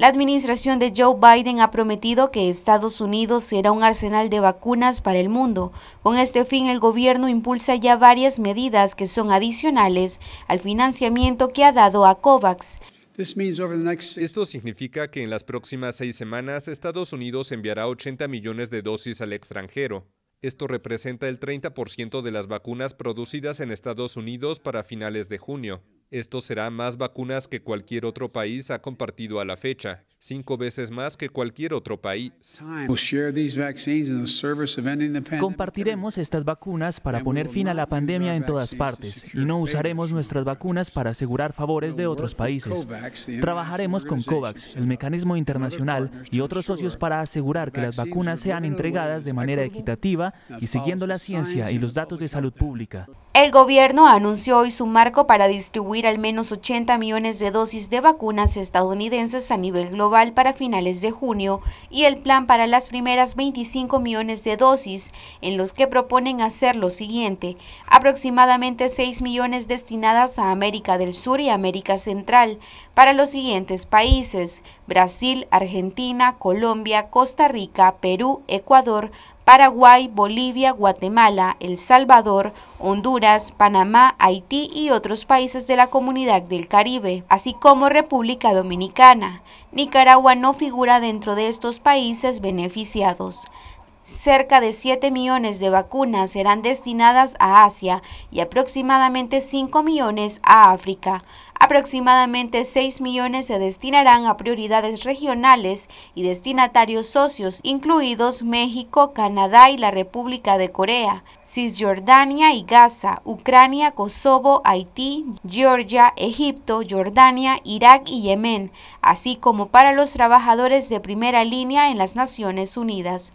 La administración de Joe Biden ha prometido que Estados Unidos será un arsenal de vacunas para el mundo. Con este fin, el gobierno impulsa ya varias medidas que son adicionales al financiamiento que ha dado a COVAX. Esto significa que en las próximas seis semanas Estados Unidos enviará 80 millones de dosis al extranjero. Esto representa el 30% de las vacunas producidas en Estados Unidos para finales de junio. Esto será más vacunas que cualquier otro país ha compartido a la fecha cinco veces más que cualquier otro país. Compartiremos estas vacunas para poner fin a la pandemia en todas partes y no usaremos nuestras vacunas para asegurar favores de otros países. Trabajaremos con COVAX, el mecanismo internacional y otros socios para asegurar que las vacunas sean entregadas de manera equitativa y siguiendo la ciencia y los datos de salud pública. El gobierno anunció hoy su marco para distribuir al menos 80 millones de dosis de vacunas estadounidenses a nivel global para finales de junio y el plan para las primeras 25 millones de dosis, en los que proponen hacer lo siguiente, aproximadamente 6 millones destinadas a América del Sur y América Central, para los siguientes países, Brasil, Argentina, Colombia, Costa Rica, Perú, Ecuador, Paraguay, Bolivia, Guatemala, El Salvador, Honduras, Panamá, Haití y otros países de la comunidad del Caribe, así como República Dominicana. Nicaragua no figura dentro de estos países beneficiados. Cerca de 7 millones de vacunas serán destinadas a Asia y aproximadamente 5 millones a África. Aproximadamente 6 millones se destinarán a prioridades regionales y destinatarios socios, incluidos México, Canadá y la República de Corea, Cisjordania y Gaza, Ucrania, Kosovo, Haití, Georgia, Egipto, Jordania, Irak y Yemen, así como para los trabajadores de primera línea en las Naciones Unidas.